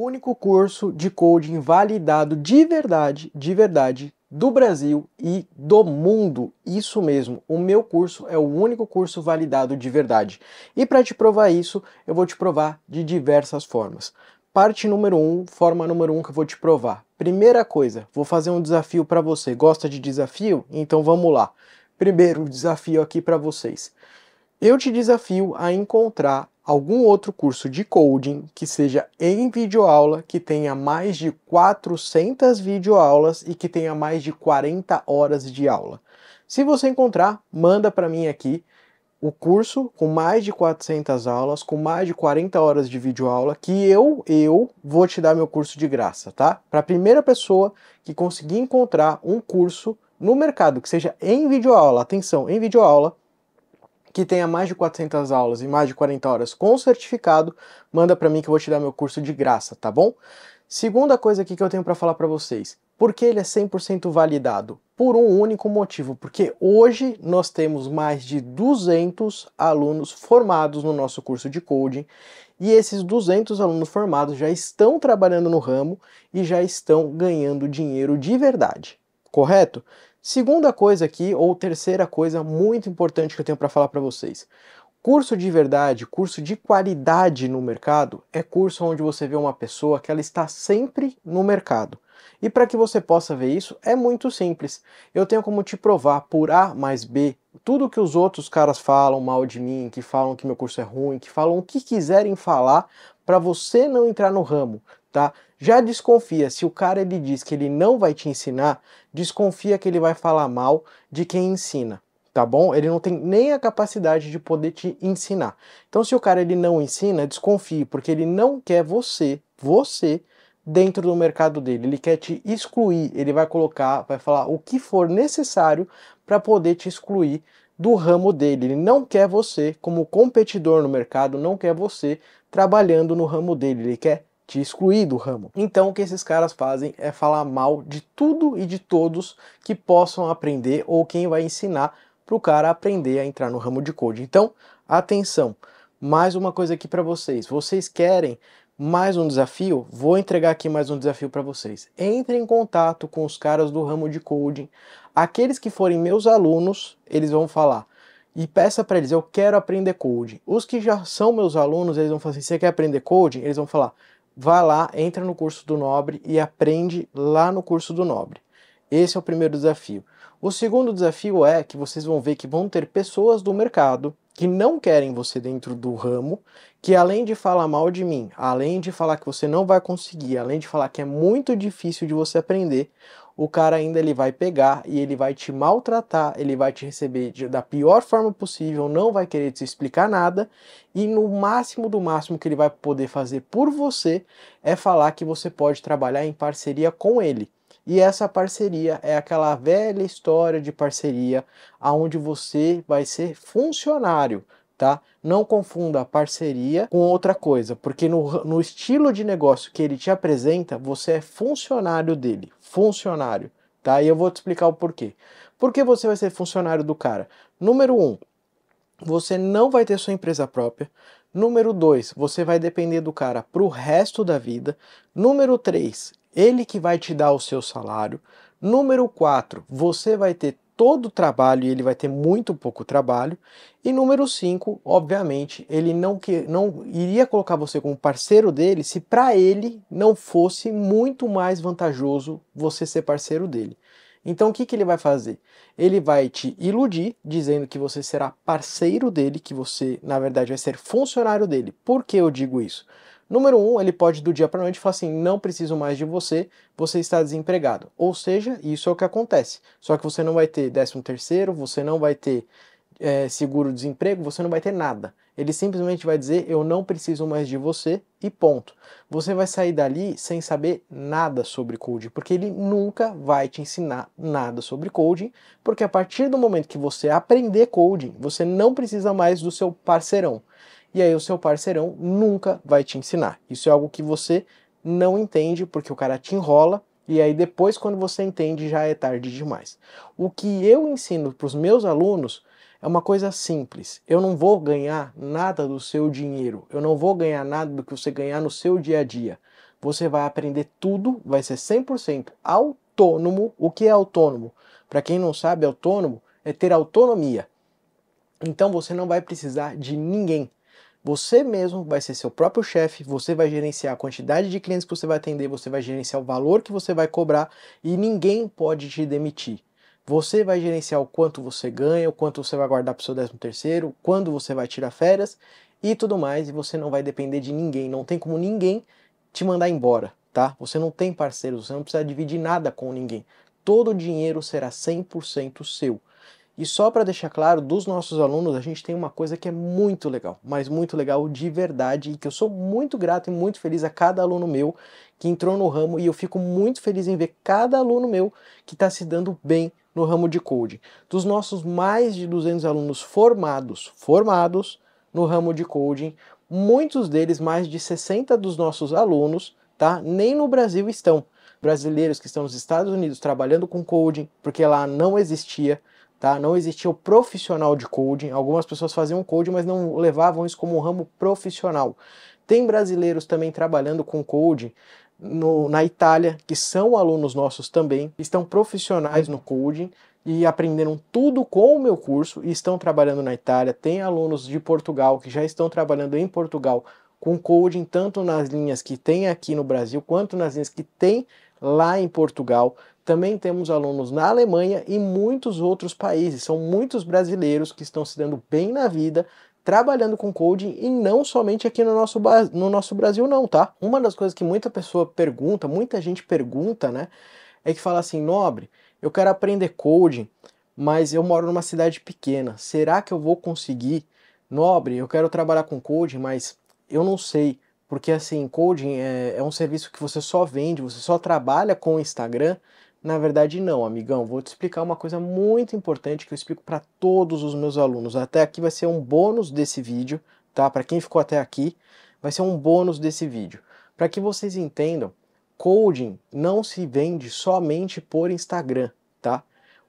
único curso de coding validado de verdade, de verdade, do Brasil e do mundo. Isso mesmo, o meu curso é o único curso validado de verdade. E para te provar isso, eu vou te provar de diversas formas. Parte número 1, um, forma número 1 um que eu vou te provar. Primeira coisa, vou fazer um desafio para você. Gosta de desafio? Então vamos lá. Primeiro desafio aqui para vocês. Eu te desafio a encontrar algum outro curso de coding que seja em videoaula, que tenha mais de 400 videoaulas e que tenha mais de 40 horas de aula. Se você encontrar, manda para mim aqui o curso com mais de 400 aulas, com mais de 40 horas de videoaula, que eu, eu vou te dar meu curso de graça, tá? Para a primeira pessoa que conseguir encontrar um curso no mercado que seja em videoaula, atenção, em videoaula, que tenha mais de 400 aulas e mais de 40 horas com certificado, manda para mim que eu vou te dar meu curso de graça, tá bom? Segunda coisa aqui que eu tenho para falar para vocês, por que ele é 100% validado? Por um único motivo, porque hoje nós temos mais de 200 alunos formados no nosso curso de coding e esses 200 alunos formados já estão trabalhando no ramo e já estão ganhando dinheiro de verdade, correto? Segunda coisa aqui, ou terceira coisa muito importante que eu tenho para falar para vocês. Curso de verdade, curso de qualidade no mercado, é curso onde você vê uma pessoa que ela está sempre no mercado. E para que você possa ver isso, é muito simples. Eu tenho como te provar por A mais B tudo que os outros caras falam mal de mim, que falam que meu curso é ruim, que falam o que quiserem falar para você não entrar no ramo tá? Já desconfia, se o cara ele diz que ele não vai te ensinar, desconfia que ele vai falar mal de quem ensina, tá bom? Ele não tem nem a capacidade de poder te ensinar. Então se o cara ele não ensina, desconfie, porque ele não quer você, você dentro do mercado dele. Ele quer te excluir, ele vai colocar, vai falar o que for necessário para poder te excluir do ramo dele. Ele não quer você como competidor no mercado, não quer você trabalhando no ramo dele. Ele quer te excluir do ramo. Então o que esses caras fazem é falar mal de tudo e de todos que possam aprender ou quem vai ensinar para o cara aprender a entrar no ramo de code. Então, atenção, mais uma coisa aqui para vocês. Vocês querem mais um desafio? Vou entregar aqui mais um desafio para vocês. Entre em contato com os caras do ramo de coding. Aqueles que forem meus alunos, eles vão falar e peça para eles, eu quero aprender coding. Os que já são meus alunos, eles vão falar assim, você quer aprender coding? Eles vão falar, vá lá, entra no curso do Nobre e aprende lá no curso do Nobre. Esse é o primeiro desafio. O segundo desafio é que vocês vão ver que vão ter pessoas do mercado que não querem você dentro do ramo, que além de falar mal de mim, além de falar que você não vai conseguir, além de falar que é muito difícil de você aprender, o cara ainda ele vai pegar e ele vai te maltratar, ele vai te receber de, da pior forma possível, não vai querer te explicar nada e no máximo do máximo que ele vai poder fazer por você é falar que você pode trabalhar em parceria com ele. E essa parceria é aquela velha história de parceria aonde você vai ser funcionário tá? Não confunda parceria com outra coisa, porque no, no estilo de negócio que ele te apresenta, você é funcionário dele, funcionário, tá? E eu vou te explicar o porquê. Por que você vai ser funcionário do cara? Número um, você não vai ter sua empresa própria. Número dois, você vai depender do cara para o resto da vida. Número três, ele que vai te dar o seu salário. Número quatro você vai ter todo o trabalho e ele vai ter muito pouco trabalho. E número 5, obviamente, ele não, que, não iria colocar você como parceiro dele se para ele não fosse muito mais vantajoso você ser parceiro dele. Então o que, que ele vai fazer? Ele vai te iludir dizendo que você será parceiro dele, que você, na verdade, vai ser funcionário dele. Por que eu digo isso? Número um, ele pode do dia para noite falar assim: não preciso mais de você, você está desempregado. Ou seja, isso é o que acontece. Só que você não vai ter 13 terceiro, você não vai ter é, seguro-desemprego, você não vai ter nada. Ele simplesmente vai dizer: Eu não preciso mais de você, e ponto. Você vai sair dali sem saber nada sobre coding, porque ele nunca vai te ensinar nada sobre coding, porque a partir do momento que você aprender coding, você não precisa mais do seu parceirão e aí o seu parceirão nunca vai te ensinar. Isso é algo que você não entende porque o cara te enrola e aí depois quando você entende já é tarde demais. O que eu ensino para os meus alunos é uma coisa simples. Eu não vou ganhar nada do seu dinheiro. Eu não vou ganhar nada do que você ganhar no seu dia a dia. Você vai aprender tudo, vai ser 100% autônomo. O que é autônomo? Para quem não sabe, autônomo é ter autonomia. Então você não vai precisar de ninguém. Você mesmo vai ser seu próprio chefe, você vai gerenciar a quantidade de clientes que você vai atender, você vai gerenciar o valor que você vai cobrar e ninguém pode te demitir. Você vai gerenciar o quanto você ganha, o quanto você vai guardar para o seu décimo terceiro, quando você vai tirar férias e tudo mais, e você não vai depender de ninguém, não tem como ninguém te mandar embora, tá? Você não tem parceiros, você não precisa dividir nada com ninguém. Todo o dinheiro será 100% seu. E só para deixar claro, dos nossos alunos, a gente tem uma coisa que é muito legal, mas muito legal de verdade, e que eu sou muito grato e muito feliz a cada aluno meu que entrou no ramo, e eu fico muito feliz em ver cada aluno meu que está se dando bem no ramo de coding. Dos nossos mais de 200 alunos formados, formados no ramo de coding, muitos deles, mais de 60 dos nossos alunos, tá? Nem no Brasil estão. Brasileiros que estão nos Estados Unidos trabalhando com coding, porque lá não existia tá? Não existia o profissional de coding. Algumas pessoas faziam coding, mas não levavam isso como um ramo profissional. Tem brasileiros também trabalhando com coding no, na Itália, que são alunos nossos também, estão profissionais no coding e aprenderam tudo com o meu curso e estão trabalhando na Itália. Tem alunos de Portugal que já estão trabalhando em Portugal com coding, tanto nas linhas que tem aqui no Brasil quanto nas linhas que tem lá em Portugal. Também temos alunos na Alemanha e muitos outros países. São muitos brasileiros que estão se dando bem na vida, trabalhando com coding e não somente aqui no nosso, no nosso Brasil não, tá? Uma das coisas que muita pessoa pergunta, muita gente pergunta, né, é que fala assim, nobre, eu quero aprender coding, mas eu moro numa cidade pequena, será que eu vou conseguir? Nobre, eu quero trabalhar com coding, mas eu não sei, porque assim, coding é, é um serviço que você só vende, você só trabalha com o Instagram, na verdade, não, amigão. Vou te explicar uma coisa muito importante que eu explico para todos os meus alunos. Até aqui vai ser um bônus desse vídeo, tá? Para quem ficou até aqui, vai ser um bônus desse vídeo. Para que vocês entendam, coding não se vende somente por Instagram, tá?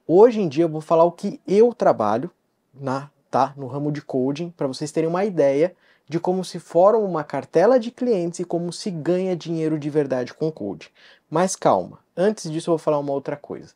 Hoje em dia eu vou falar o que eu trabalho na, tá, no ramo de coding, para vocês terem uma ideia de como se forma uma cartela de clientes e como se ganha dinheiro de verdade com o cold. Mas calma, antes disso eu vou falar uma outra coisa.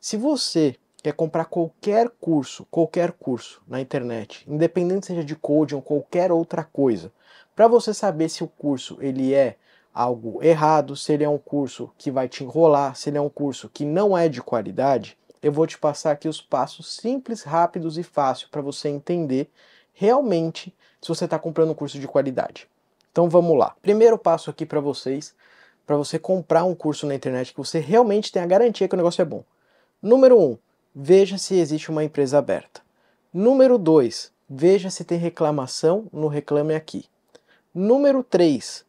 Se você quer comprar qualquer curso, qualquer curso na internet, independente seja de code ou qualquer outra coisa, para você saber se o curso ele é algo errado, se ele é um curso que vai te enrolar, se ele é um curso que não é de qualidade, eu vou te passar aqui os passos simples, rápidos e fáceis para você entender realmente se você está comprando um curso de qualidade. Então vamos lá. Primeiro passo aqui para vocês, para você comprar um curso na internet que você realmente tem a garantia que o negócio é bom. Número 1, um, veja se existe uma empresa aberta. Número 2, veja se tem reclamação no Reclame Aqui. Número 3,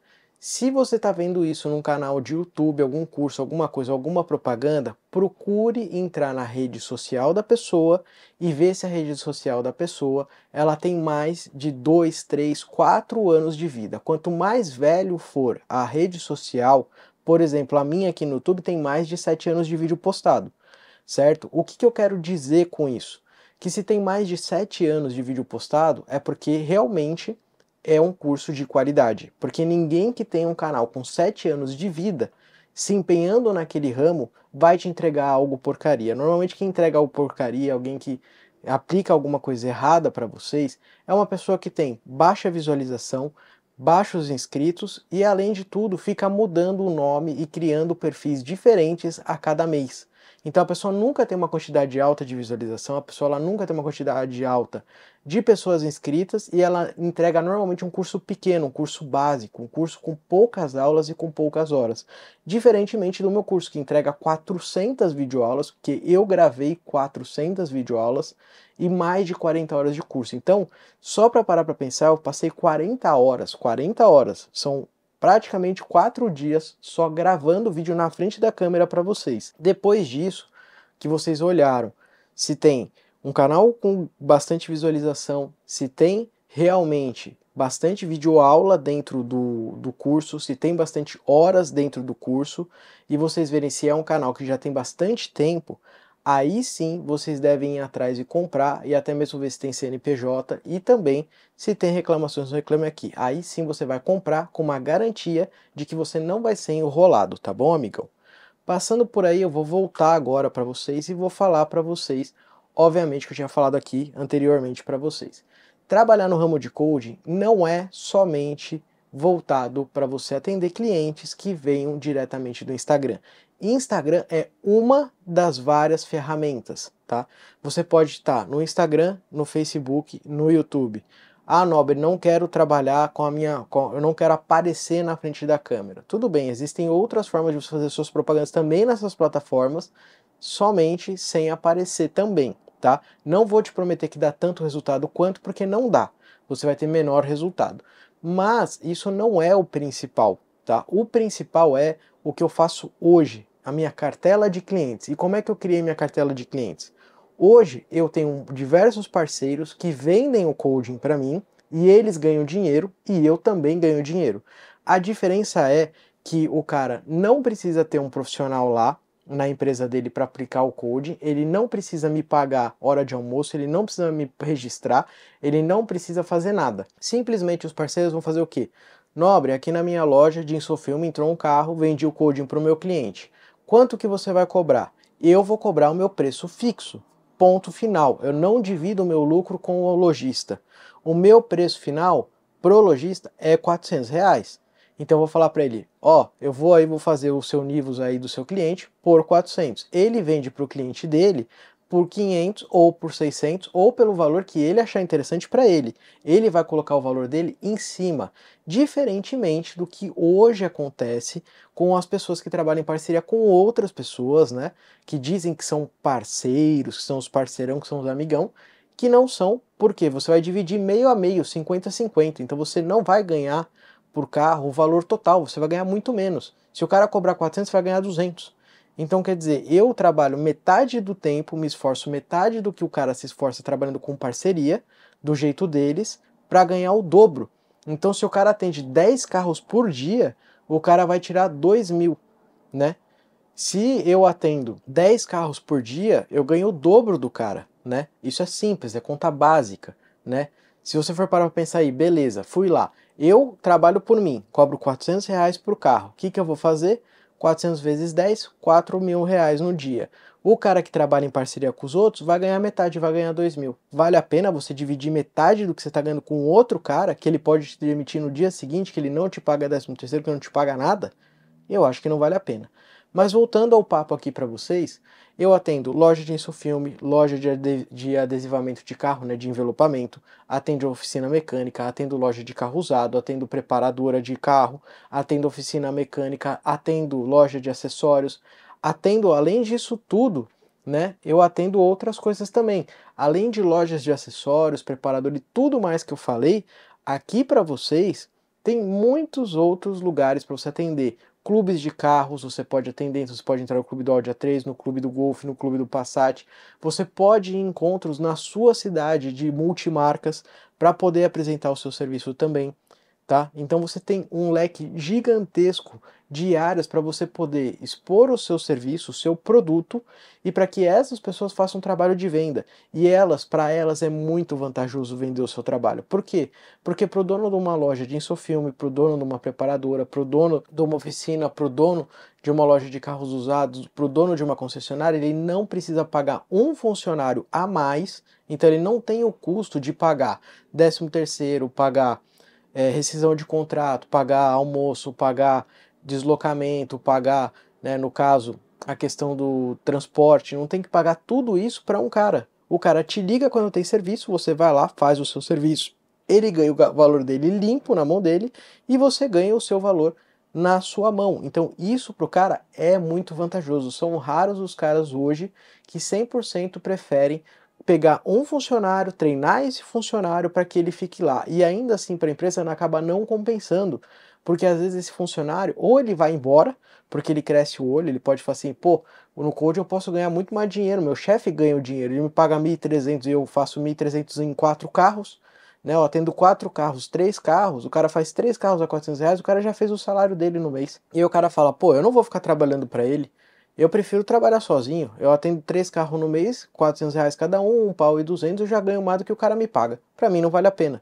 se você está vendo isso num canal de YouTube, algum curso, alguma coisa, alguma propaganda, procure entrar na rede social da pessoa e ver se a rede social da pessoa ela tem mais de 2, 3, 4 anos de vida. Quanto mais velho for a rede social, por exemplo, a minha aqui no YouTube tem mais de 7 anos de vídeo postado, certo? O que, que eu quero dizer com isso? Que se tem mais de 7 anos de vídeo postado é porque realmente é um curso de qualidade, porque ninguém que tem um canal com 7 anos de vida se empenhando naquele ramo vai te entregar algo porcaria. Normalmente quem entrega algo porcaria, alguém que aplica alguma coisa errada para vocês, é uma pessoa que tem baixa visualização, baixos inscritos e além de tudo fica mudando o nome e criando perfis diferentes a cada mês. Então a pessoa nunca tem uma quantidade alta de visualização, a pessoa ela nunca tem uma quantidade alta de pessoas inscritas e ela entrega normalmente um curso pequeno, um curso básico, um curso com poucas aulas e com poucas horas. Diferentemente do meu curso que entrega 400 videoaulas, porque eu gravei 400 videoaulas e mais de 40 horas de curso. Então, só para parar para pensar, eu passei 40 horas, 40 horas, são praticamente quatro dias só gravando o vídeo na frente da câmera para vocês. Depois disso, que vocês olharam se tem um canal com bastante visualização, se tem realmente bastante videoaula dentro do, do curso, se tem bastante horas dentro do curso, e vocês verem se é um canal que já tem bastante tempo, aí sim vocês devem ir atrás e comprar e até mesmo ver se tem CNPJ e também se tem reclamações no Reclame Aqui. Aí sim você vai comprar com uma garantia de que você não vai ser enrolado, tá bom, amigão? Passando por aí, eu vou voltar agora para vocês e vou falar para vocês, obviamente que eu tinha falado aqui anteriormente para vocês. Trabalhar no ramo de coding não é somente voltado para você atender clientes que venham diretamente do Instagram. Instagram é uma das várias ferramentas, tá? Você pode estar no Instagram, no Facebook, no YouTube. Ah, Nobre, não quero trabalhar com a minha. Com, eu não quero aparecer na frente da câmera. Tudo bem, existem outras formas de você fazer suas propagandas também nessas plataformas, somente sem aparecer também, tá? Não vou te prometer que dá tanto resultado quanto, porque não dá. Você vai ter menor resultado. Mas isso não é o principal, tá? O principal é o que eu faço hoje, a minha cartela de clientes. E como é que eu criei minha cartela de clientes? Hoje eu tenho diversos parceiros que vendem o coding para mim e eles ganham dinheiro e eu também ganho dinheiro. A diferença é que o cara não precisa ter um profissional lá na empresa dele para aplicar o coding, ele não precisa me pagar hora de almoço, ele não precisa me registrar, ele não precisa fazer nada. Simplesmente os parceiros vão fazer o quê? Nobre, aqui na minha loja de Insofilme entrou um carro, vendi o coding para o meu cliente. Quanto que você vai cobrar? Eu vou cobrar o meu preço fixo. Ponto final. Eu não divido o meu lucro com o lojista. O meu preço final pro lojista é 400 reais. Então eu vou falar para ele, ó, oh, eu vou aí vou fazer o seu nível aí do seu cliente por 400. Ele vende para o cliente dele por 500 ou por 600 ou pelo valor que ele achar interessante para ele. Ele vai colocar o valor dele em cima, diferentemente do que hoje acontece com as pessoas que trabalham em parceria com outras pessoas, né, que dizem que são parceiros, que são os parceirão, que são os amigão, que não são, porque você vai dividir meio a meio, 50 a 50, então você não vai ganhar por carro o valor total, você vai ganhar muito menos. Se o cara cobrar 400, você vai ganhar 200. Então quer dizer, eu trabalho metade do tempo, me esforço metade do que o cara se esforça trabalhando com parceria, do jeito deles, para ganhar o dobro. Então se o cara atende 10 carros por dia, o cara vai tirar 2 mil, né? Se eu atendo 10 carros por dia, eu ganho o dobro do cara, né? Isso é simples, é conta básica, né? Se você for parar para pensar aí, beleza, fui lá. Eu trabalho por mim, cobro 400 reais por carro. O que, que eu vou fazer? 400 vezes 10, 4 mil reais no dia. O cara que trabalha em parceria com os outros vai ganhar metade, vai ganhar 2 mil. Vale a pena você dividir metade do que você está ganhando com outro cara, que ele pode te demitir no dia seguinte, que ele não te paga 13 terceiro, que não te paga nada? Eu acho que não vale a pena. Mas voltando ao papo aqui para vocês, eu atendo loja de insufilme, loja de adesivamento de carro, né, de envelopamento, atendo oficina mecânica, atendo loja de carro usado, atendo preparadora de carro, atendo oficina mecânica, atendo loja de acessórios, atendo além disso tudo, né? Eu atendo outras coisas também. Além de lojas de acessórios, preparador e tudo mais que eu falei, aqui para vocês tem muitos outros lugares para você atender, clubes de carros, você pode atender, você pode entrar no clube do Audi A3, no clube do Golf, no clube do Passat. Você pode ir em encontros na sua cidade de multimarcas para poder apresentar o seu serviço também tá? Então você tem um leque gigantesco de áreas para você poder expor o seu serviço, o seu produto e para que essas pessoas façam um trabalho de venda. E elas, para elas é muito vantajoso vender o seu trabalho. Por quê? Porque pro dono de uma loja de insofilme, pro dono de uma preparadora, pro dono de uma oficina, pro dono de uma loja de carros usados, pro dono de uma concessionária, ele não precisa pagar um funcionário a mais, então ele não tem o custo de pagar 13 terceiro, pagar é, rescisão de contrato, pagar almoço, pagar deslocamento, pagar, né, no caso, a questão do transporte, não tem que pagar tudo isso para um cara. O cara te liga quando tem serviço, você vai lá, faz o seu serviço. Ele ganha o valor dele limpo na mão dele e você ganha o seu valor na sua mão. Então, isso para o cara é muito vantajoso. São raros os caras hoje que 100% preferem pegar um funcionário, treinar esse funcionário para que ele fique lá. E ainda assim, para a empresa não né, acaba não compensando, porque às vezes esse funcionário ou ele vai embora, porque ele cresce o olho, ele pode falar assim, pô, no code eu posso ganhar muito mais dinheiro, meu chefe ganha o dinheiro, ele me paga 1.300 e eu faço 1.300 em quatro carros, né, eu atendo quatro carros, três carros, o cara faz três carros a 400 reais, o cara já fez o salário dele no mês. E o cara fala, pô, eu não vou ficar trabalhando para ele, eu prefiro trabalhar sozinho. Eu atendo três carros no mês, 400 reais cada um, um pau e 200, eu já ganho mais do que o cara me paga. Para mim não vale a pena.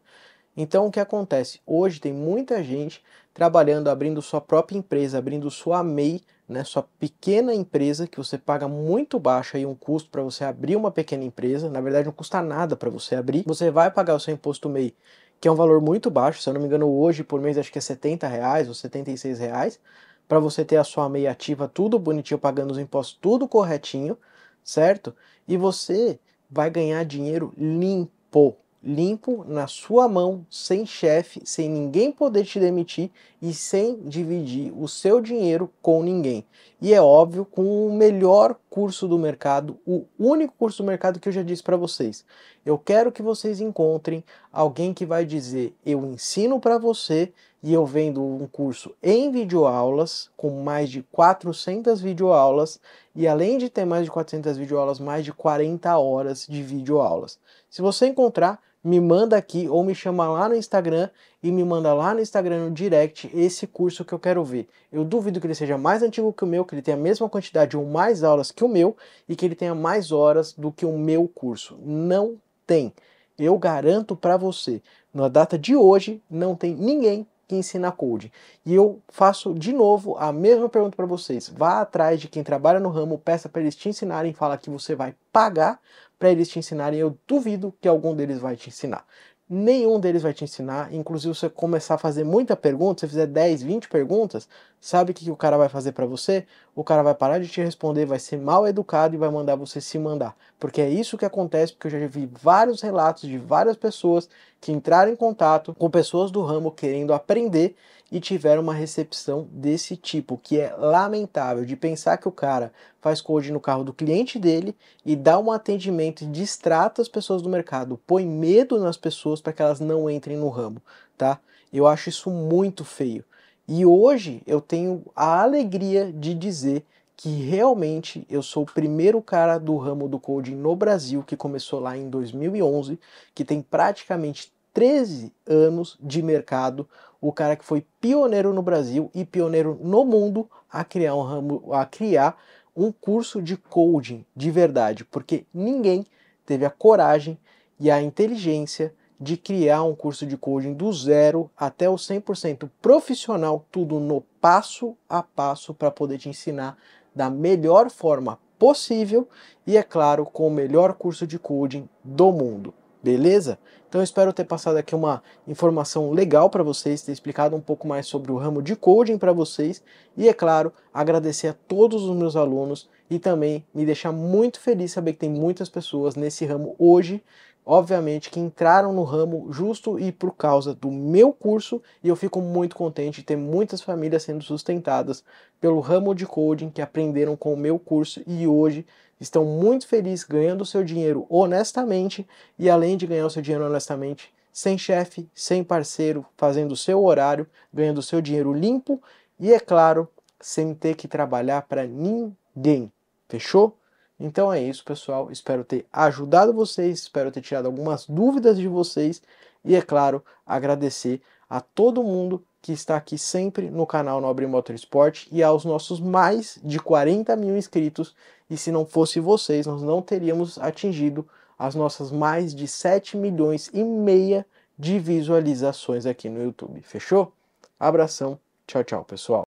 Então o que acontece? Hoje tem muita gente trabalhando, abrindo sua própria empresa, abrindo sua MEI, né, sua pequena empresa que você paga muito baixo aí um custo para você abrir uma pequena empresa. Na verdade não custa nada para você abrir. Você vai pagar o seu imposto MEI, que é um valor muito baixo. Se eu não me engano hoje por mês acho que é 70 reais ou 76 reais para você ter a sua meia ativa, tudo bonitinho, pagando os impostos, tudo corretinho, certo? E você vai ganhar dinheiro limpo, limpo na sua mão, sem chefe, sem ninguém poder te demitir e sem dividir o seu dinheiro com ninguém. E é óbvio, com o melhor curso do mercado, o único curso do mercado que eu já disse para vocês. Eu quero que vocês encontrem alguém que vai dizer: "Eu ensino para você e eu vendo um curso em videoaulas, com mais de 400 videoaulas, e além de ter mais de 400 videoaulas, mais de 40 horas de videoaulas. Se você encontrar, me manda aqui ou me chama lá no Instagram e me manda lá no Instagram no direct esse curso que eu quero ver. Eu duvido que ele seja mais antigo que o meu, que ele tenha a mesma quantidade ou mais aulas que o meu e que ele tenha mais horas do que o meu curso. Não tem. Eu garanto para você, na data de hoje, não tem ninguém que ensina code. E eu faço de novo a mesma pergunta para vocês. Vá atrás de quem trabalha no ramo, peça para eles te ensinarem, fala que você vai pagar para eles te ensinarem. Eu duvido que algum deles vai te ensinar nenhum deles vai te ensinar. Inclusive, você começar a fazer muita pergunta, se fizer 10, 20 perguntas, sabe o que, que o cara vai fazer para você? O cara vai parar de te responder, vai ser mal educado e vai mandar você se mandar. Porque é isso que acontece, porque eu já vi vários relatos de várias pessoas que entraram em contato com pessoas do ramo querendo aprender e tiveram uma recepção desse tipo, que é lamentável de pensar que o cara faz code no carro do cliente dele e dá um atendimento e distrata as pessoas do mercado, põe medo nas pessoas para que elas não entrem no ramo, tá? Eu acho isso muito feio. E hoje eu tenho a alegria de dizer que realmente eu sou o primeiro cara do ramo do coding no Brasil que começou lá em 2011, que tem praticamente 13 anos de mercado, o cara que foi pioneiro no Brasil e pioneiro no mundo a criar um ramo, a criar um curso de coding de verdade, porque ninguém teve a coragem e a inteligência de criar um curso de coding do zero até o 100% profissional, tudo no passo a passo para poder te ensinar da melhor forma possível e, é claro, com o melhor curso de coding do mundo. Beleza? Então eu espero ter passado aqui uma informação legal para vocês, ter explicado um pouco mais sobre o ramo de coding para vocês e, é claro, agradecer a todos os meus alunos e também me deixar muito feliz saber que tem muitas pessoas nesse ramo hoje, obviamente, que entraram no ramo justo e por causa do meu curso e eu fico muito contente de ter muitas famílias sendo sustentadas pelo ramo de coding que aprenderam com o meu curso e hoje estão muito felizes ganhando o seu dinheiro honestamente e além de ganhar o seu dinheiro honestamente, sem chefe, sem parceiro, fazendo o seu horário, ganhando o seu dinheiro limpo e, é claro, sem ter que trabalhar para ninguém. Fechou? Então é isso, pessoal. Espero ter ajudado vocês, espero ter tirado algumas dúvidas de vocês e, é claro, agradecer a todo mundo que está aqui sempre no canal Nobre Motorsport e aos nossos mais de 40 mil inscritos. E se não fosse vocês, nós não teríamos atingido as nossas mais de 7 milhões e meia de visualizações aqui no YouTube. Fechou? Abração, tchau, tchau, pessoal.